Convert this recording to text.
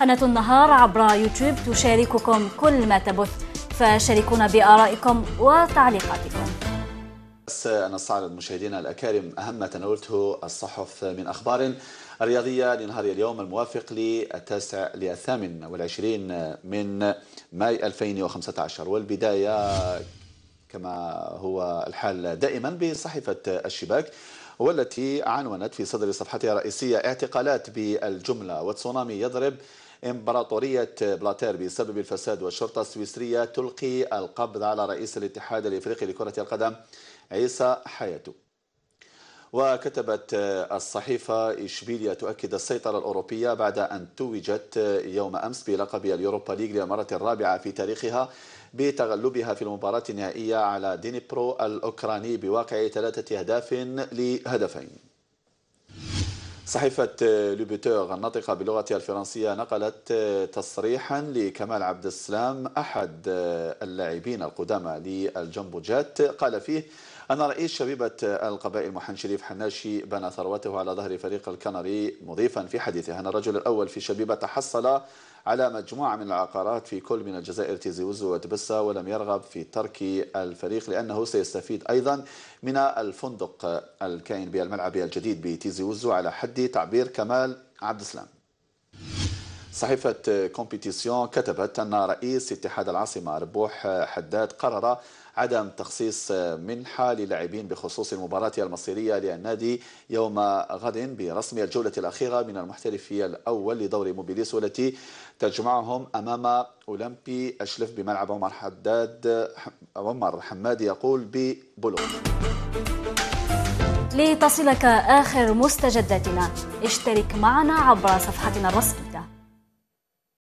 قناة النهار عبر يوتيوب تشارككم كل ما تبث فشاركونا بآرائكم وتعليقاتكم سنستعرض مشاهدينا الأكارم أهم ما تناولته الصحف من أخبار الرياضية لنهار اليوم الموافق للتاسع للثامن والعشرين من ماي 2015 والبداية كما هو الحال دائما بصحيفة الشباك والتي عنونت في صدر صفحتها الرئيسية اعتقالات بالجملة وتسونامي يضرب إمبراطورية بلاتير بسبب الفساد والشرطة السويسرية تلقي القبض على رئيس الاتحاد الإفريقي لكرة القدم عيسى حياتو وكتبت الصحيفة إشبيليا تؤكد السيطرة الأوروبية بعد أن توجت يوم أمس بلقب اليوروبا ليج للمرة الرابعة في تاريخها بتغلبها في المباراة النهائية على دينيبرو الأوكراني بواقع ثلاثة أهداف لهدفين صحيفة آه، لوبيتور الناطقة باللغة الفرنسية نقلت آه، تصريحا لكمال عبد السلام أحد آه، اللاعبين القدامى جات قال فيه أن رئيس شبيبة القبائل محن شريف حناشي بنى ثروته على ظهر فريق الكنري مضيفا في حديثه أن الرجل الأول في شبيبة تحصل على مجموعة من العقارات في كل من الجزائر تيزي وزو وتبسة ولم يرغب في ترك الفريق لأنه سيستفيد أيضا من الفندق الكائن بالملعب الجديد وزو على حد تعبير كمال عبد السلام صحيفة كومبيتيسيون كتبت أن رئيس اتحاد العاصمة ربوح حداد قرر عدم تخصيص منحة للاعبين بخصوص المباراة المصيرية للنادي يوم غد برسم الجولة الأخيرة من المحترفي الأول لدور موبيليس والتي تجمعهم أمام أولمبي أشلف بملعب عمر حداد عمر حمادي يقول ببلوغ لتصلك آخر مستجداتنا اشترك معنا عبر صفحتنا الرسمية